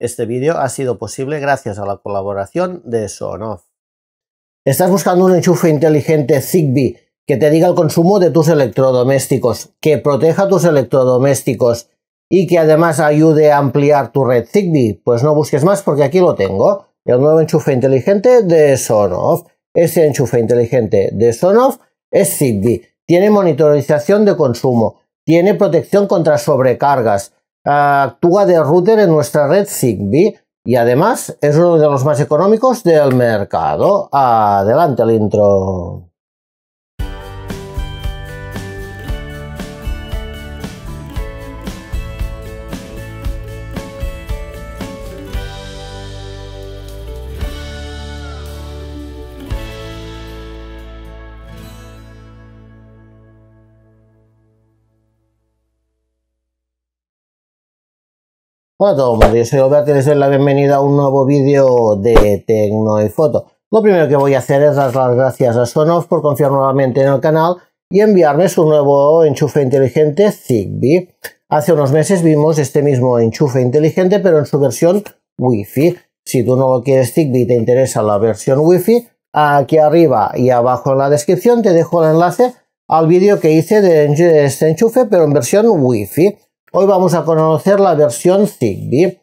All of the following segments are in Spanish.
Este vídeo ha sido posible gracias a la colaboración de Sonoff. ¿Estás buscando un enchufe inteligente Zigbee que te diga el consumo de tus electrodomésticos, que proteja tus electrodomésticos y que además ayude a ampliar tu red Zigbee? Pues no busques más porque aquí lo tengo, el nuevo enchufe inteligente de Sonoff. Ese enchufe inteligente de Sonoff es Zigbee, tiene monitorización de consumo, tiene protección contra sobrecargas, actúa de router en nuestra red Zigbee y además es uno de los más económicos del mercado. Adelante el intro. Hola a todos, yo soy Roberto y les doy la bienvenida a un nuevo vídeo de Tecno y Foto. Lo primero que voy a hacer es dar las gracias a Sonoff por confiar nuevamente en el canal y enviarme su nuevo enchufe inteligente Zigbee. Hace unos meses vimos este mismo enchufe inteligente pero en su versión Wi-Fi. Si tú no lo quieres Zigbee y te interesa la versión Wi-Fi, aquí arriba y abajo en la descripción te dejo el enlace al vídeo que hice de este enchufe pero en versión Wi-Fi. Hoy vamos a conocer la versión Zigbee.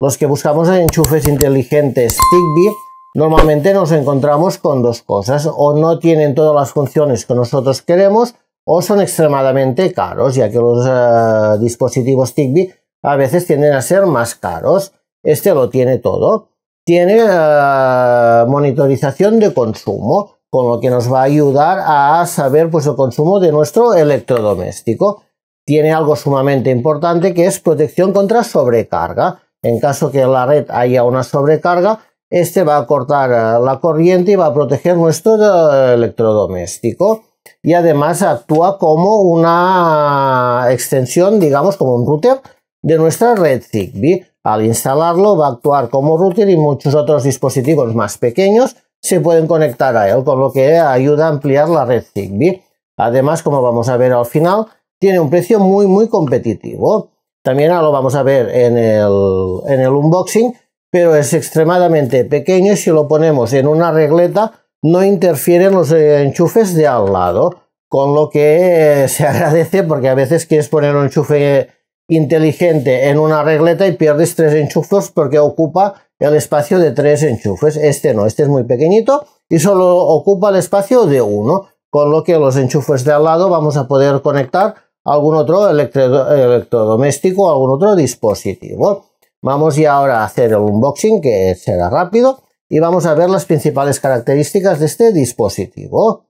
Los que buscamos enchufes inteligentes Zigbee normalmente nos encontramos con dos cosas. O no tienen todas las funciones que nosotros queremos o son extremadamente caros, ya que los eh, dispositivos Zigbee a veces tienden a ser más caros. Este lo tiene todo. Tiene eh, monitorización de consumo, con lo que nos va a ayudar a saber pues, el consumo de nuestro electrodoméstico tiene algo sumamente importante que es protección contra sobrecarga. En caso que en la red haya una sobrecarga, este va a cortar eh, la corriente y va a proteger nuestro eh, electrodoméstico. Y además actúa como una extensión, digamos, como un router de nuestra red Zigbee. Al instalarlo va a actuar como router y muchos otros dispositivos más pequeños se pueden conectar a él, con lo que ayuda a ampliar la red Zigbee. Además, como vamos a ver al final, tiene un precio muy, muy competitivo. También lo vamos a ver en el, en el unboxing, pero es extremadamente pequeño y si lo ponemos en una regleta no interfieren los enchufes de al lado, con lo que eh, se agradece porque a veces quieres poner un enchufe inteligente en una regleta y pierdes tres enchufes porque ocupa el espacio de tres enchufes. Este no, este es muy pequeñito y solo ocupa el espacio de uno, con lo que los enchufes de al lado vamos a poder conectar algún otro electrodoméstico, algún otro dispositivo. Vamos ya ahora a hacer un unboxing que será rápido y vamos a ver las principales características de este dispositivo.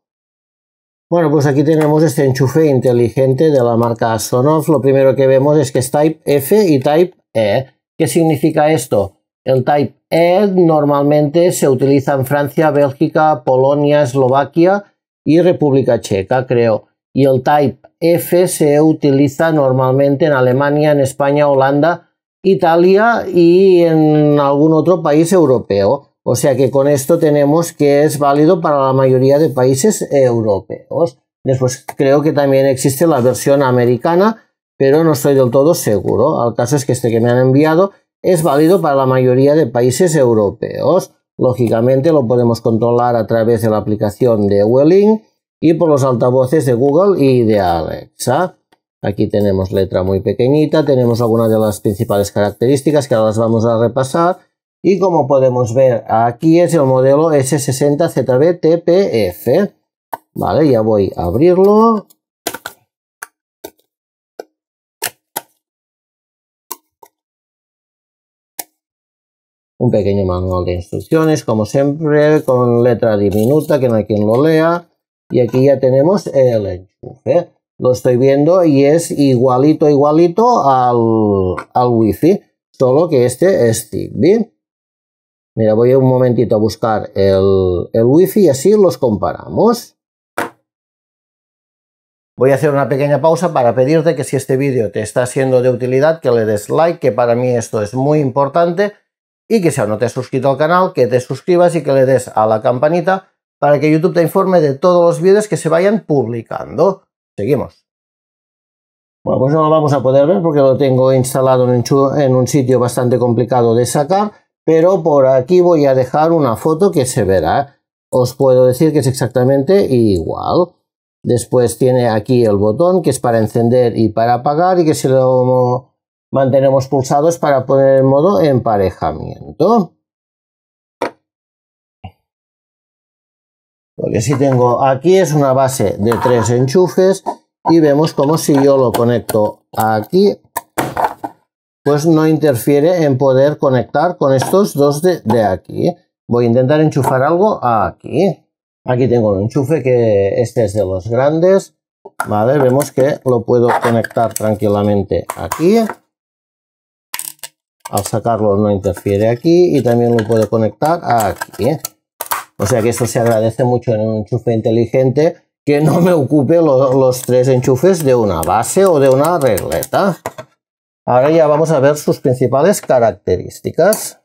Bueno, pues aquí tenemos este enchufe inteligente de la marca Sonoff. Lo primero que vemos es que es Type F y Type E. ¿Qué significa esto? El Type E normalmente se utiliza en Francia, Bélgica, Polonia, Eslovaquia y República Checa, creo y el Type F se utiliza normalmente en Alemania, en España, Holanda, Italia y en algún otro país europeo. O sea que con esto tenemos que es válido para la mayoría de países europeos. Después creo que también existe la versión americana, pero no estoy del todo seguro. Al caso es que este que me han enviado es válido para la mayoría de países europeos. Lógicamente lo podemos controlar a través de la aplicación de Welling y por los altavoces de Google y de Alexa. Aquí tenemos letra muy pequeñita, tenemos algunas de las principales características que ahora las vamos a repasar. Y como podemos ver, aquí es el modelo s 60 zb Vale, ya voy a abrirlo. Un pequeño manual de instrucciones, como siempre, con letra diminuta que no hay quien lo lea. Y aquí ya tenemos el Lo estoy viendo y es igualito, igualito al, al wifi, solo que este es bien Mira, voy un momentito a buscar el, el wifi y así los comparamos. Voy a hacer una pequeña pausa para pedirte que si este vídeo te está siendo de utilidad, que le des like, que para mí esto es muy importante, y que si aún no te has suscrito al canal, que te suscribas y que le des a la campanita para que YouTube te informe de todos los vídeos que se vayan publicando. Seguimos. Bueno, pues no lo vamos a poder ver porque lo tengo instalado en un sitio bastante complicado de sacar, pero por aquí voy a dejar una foto que se verá. Os puedo decir que es exactamente igual. Después tiene aquí el botón que es para encender y para apagar y que si lo mantenemos pulsado es para poner en modo emparejamiento. Lo que tengo aquí es una base de tres enchufes y vemos como si yo lo conecto aquí, pues no interfiere en poder conectar con estos dos de, de aquí. Voy a intentar enchufar algo aquí. Aquí tengo un enchufe que este es de los grandes. Vale, vemos que lo puedo conectar tranquilamente aquí. Al sacarlo no interfiere aquí y también lo puedo conectar aquí. O sea que esto se agradece mucho en un enchufe inteligente que no me ocupe los tres enchufes de una base o de una regleta. Ahora ya vamos a ver sus principales características.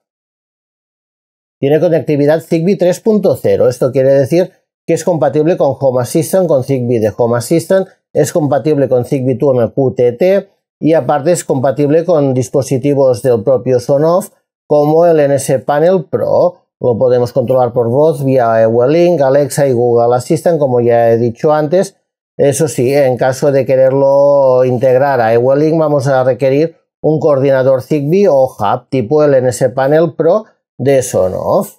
Tiene conectividad Zigbee 3.0. Esto quiere decir que es compatible con Home Assistant, con Zigbee de Home Assistant, es compatible con Zigbee 2 QTT y aparte es compatible con dispositivos del propio Sonoff como el NS Panel Pro. Lo podemos controlar por voz vía Ewelink, Alexa y Google Assistant, como ya he dicho antes. Eso sí, en caso de quererlo integrar a Ewelink, vamos a requerir un coordinador Zigbee o Hub tipo NS Panel Pro de Sonoff.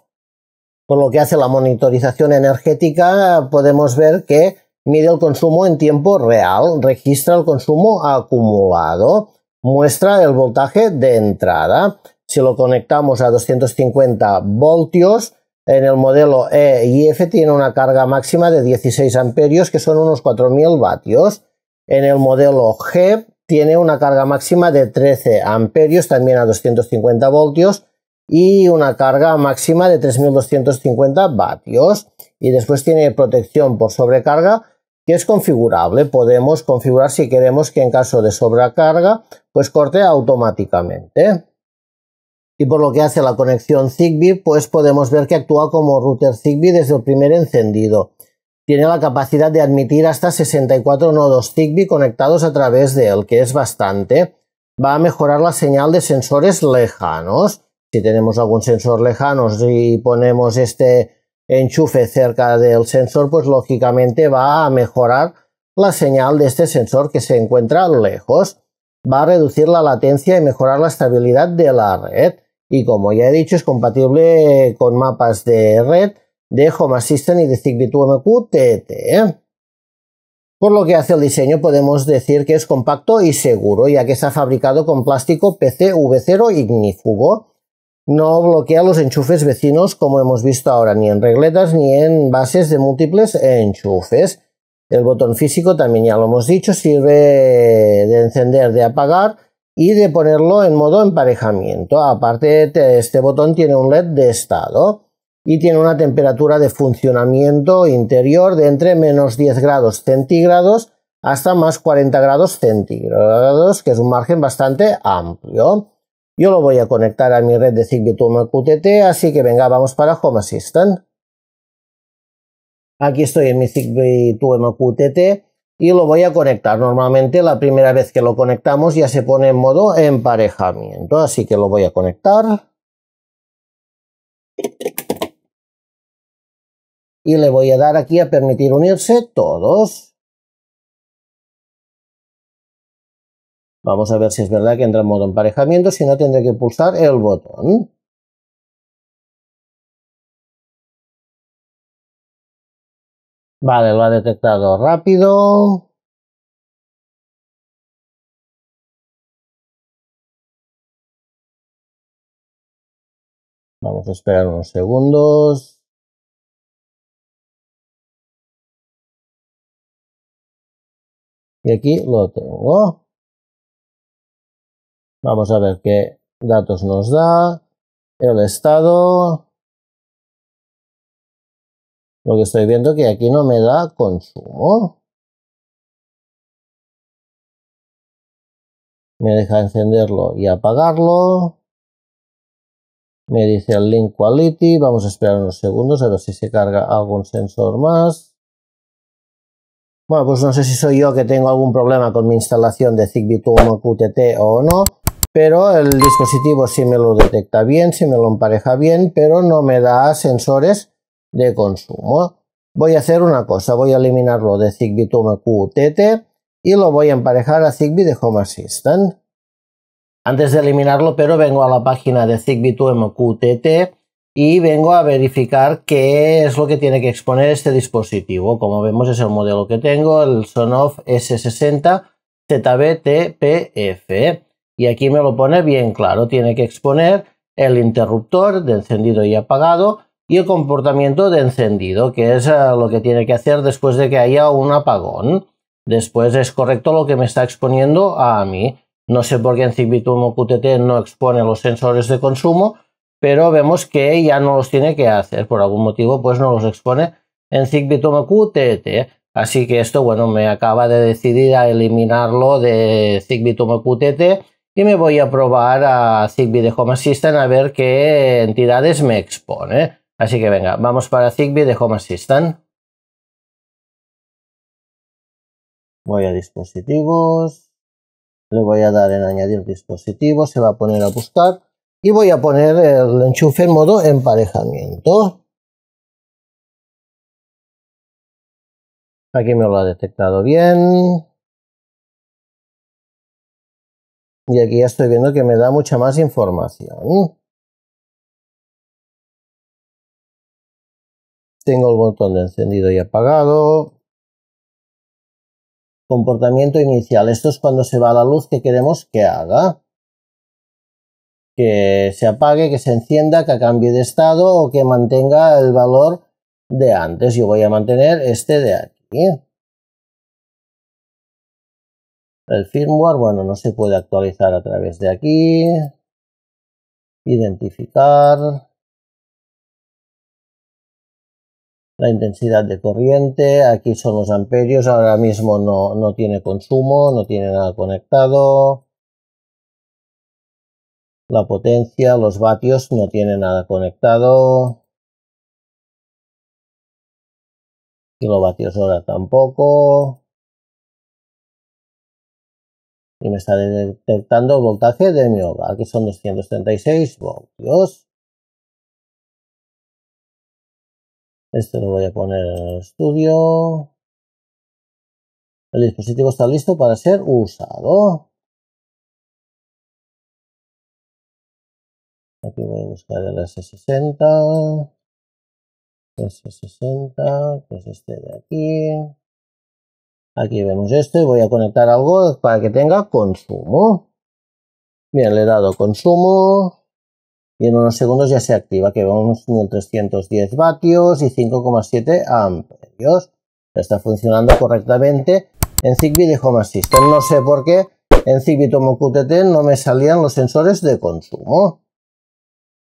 Por lo que hace la monitorización energética, podemos ver que mide el consumo en tiempo real, registra el consumo acumulado, muestra el voltaje de entrada, si lo conectamos a 250 voltios, en el modelo E y F tiene una carga máxima de 16 amperios, que son unos 4.000 vatios. En el modelo G tiene una carga máxima de 13 amperios, también a 250 voltios, y una carga máxima de 3.250 vatios. Y después tiene protección por sobrecarga, que es configurable. Podemos configurar si queremos que en caso de sobrecarga, pues corte automáticamente y por lo que hace la conexión Zigbee, pues podemos ver que actúa como router Zigbee desde el primer encendido. Tiene la capacidad de admitir hasta 64 nodos Zigbee conectados a través de él, que es bastante. Va a mejorar la señal de sensores lejanos. Si tenemos algún sensor lejano y ponemos este enchufe cerca del sensor, pues lógicamente va a mejorar la señal de este sensor que se encuentra lejos. Va a reducir la latencia y mejorar la estabilidad de la red y como ya he dicho es compatible con mapas de red de Home Assistant y de Zigbee MQ ¿eh? Por lo que hace el diseño podemos decir que es compacto y seguro ya que está fabricado con plástico PCV0 ignífugo. No bloquea los enchufes vecinos como hemos visto ahora ni en regletas ni en bases de múltiples enchufes. El botón físico también ya lo hemos dicho, sirve de encender, de apagar y de ponerlo en modo emparejamiento. Aparte, este botón tiene un LED de estado y tiene una temperatura de funcionamiento interior de entre menos 10 grados centígrados hasta más 40 grados centígrados, que es un margen bastante amplio. Yo lo voy a conectar a mi red de Zigbee mqtt así que venga, vamos para Home Assistant. Aquí estoy en mi Zigbee mqtt y lo voy a conectar. Normalmente la primera vez que lo conectamos ya se pone en modo emparejamiento, así que lo voy a conectar. Y le voy a dar aquí a permitir unirse todos. Vamos a ver si es verdad que entra en modo emparejamiento, si no tendré que pulsar el botón. Vale, lo ha detectado rápido. Vamos a esperar unos segundos. Y aquí lo tengo. Vamos a ver qué datos nos da. El estado. Lo que estoy viendo que aquí no me da consumo. Me deja encenderlo y apagarlo. Me dice el link quality. Vamos a esperar unos segundos a ver si se carga algún sensor más. Bueno, pues no sé si soy yo que tengo algún problema con mi instalación de Zigbee Tumo QTT o no, pero el dispositivo sí me lo detecta bien, sí me lo empareja bien, pero no me da sensores de consumo. Voy a hacer una cosa, voy a eliminarlo de Zigbee QTT y lo voy a emparejar a Zigbee de Home Assistant. Antes de eliminarlo, pero vengo a la página de Zigbee QTT y vengo a verificar qué es lo que tiene que exponer este dispositivo. Como vemos es el modelo que tengo, el Sonoff S60 ZBTPF. Y aquí me lo pone bien claro, tiene que exponer el interruptor de encendido y apagado, y el comportamiento de encendido, que es eh, lo que tiene que hacer después de que haya un apagón. Después es correcto lo que me está exponiendo a mí. No sé por qué en o QTT no expone los sensores de consumo, pero vemos que ya no los tiene que hacer. Por algún motivo, pues no los expone en Zigbee QTT. Así que esto, bueno, me acaba de decidir a eliminarlo de Zigbee QTT y me voy a probar a Zigbee de Home Assistant a ver qué entidades me expone. Así que venga, vamos para Zigbee de Home Assistant. Voy a dispositivos. Le voy a dar en añadir dispositivo. Se va a poner a buscar. Y voy a poner el enchufe en modo emparejamiento. Aquí me lo ha detectado bien. Y aquí ya estoy viendo que me da mucha más información. Tengo el botón de encendido y apagado. Comportamiento inicial. Esto es cuando se va la luz que queremos que haga. Que se apague, que se encienda, que cambie de estado o que mantenga el valor de antes. Yo voy a mantener este de aquí. El firmware, bueno, no se puede actualizar a través de aquí. Identificar. la intensidad de corriente, aquí son los amperios, ahora mismo no, no tiene consumo, no tiene nada conectado, la potencia, los vatios, no tiene nada conectado, kilovatios hora tampoco, y me está detectando el voltaje de mi hogar, que son 236 voltios. Este lo voy a poner en el estudio. El dispositivo está listo para ser usado. Aquí voy a buscar el S60. S60, que es este de aquí. Aquí vemos esto y voy a conectar algo para que tenga consumo. Bien, le he dado consumo y en unos segundos ya se activa, que vamos en 310 vatios y 5,7 amperios. está funcionando correctamente. En Zigbee de Home Assistant, no sé por qué, en Zigbee Tomo no me salían los sensores de consumo.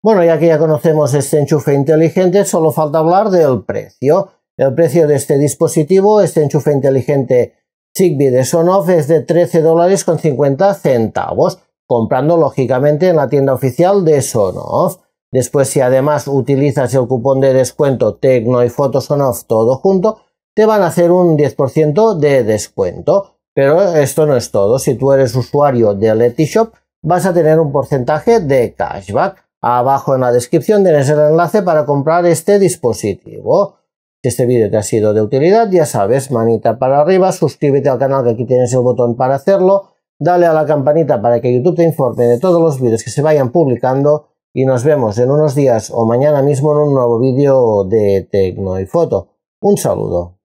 Bueno, ya que ya conocemos este enchufe inteligente, solo falta hablar del precio. El precio de este dispositivo, este enchufe inteligente Zigbee de Sonoff, es de 13 dólares con 50 centavos comprando lógicamente en la tienda oficial de Sonoff. Después, si además utilizas el cupón de descuento Tecno y Photosonoff todo junto, te van a hacer un 10% de descuento. Pero esto no es todo. Si tú eres usuario de Shop vas a tener un porcentaje de cashback. Abajo en la descripción tienes el enlace para comprar este dispositivo. Si este vídeo te ha sido de utilidad, ya sabes, manita para arriba, suscríbete al canal que aquí tienes el botón para hacerlo Dale a la campanita para que YouTube te informe de todos los vídeos que se vayan publicando y nos vemos en unos días o mañana mismo en un nuevo vídeo de Tecno y Foto. Un saludo.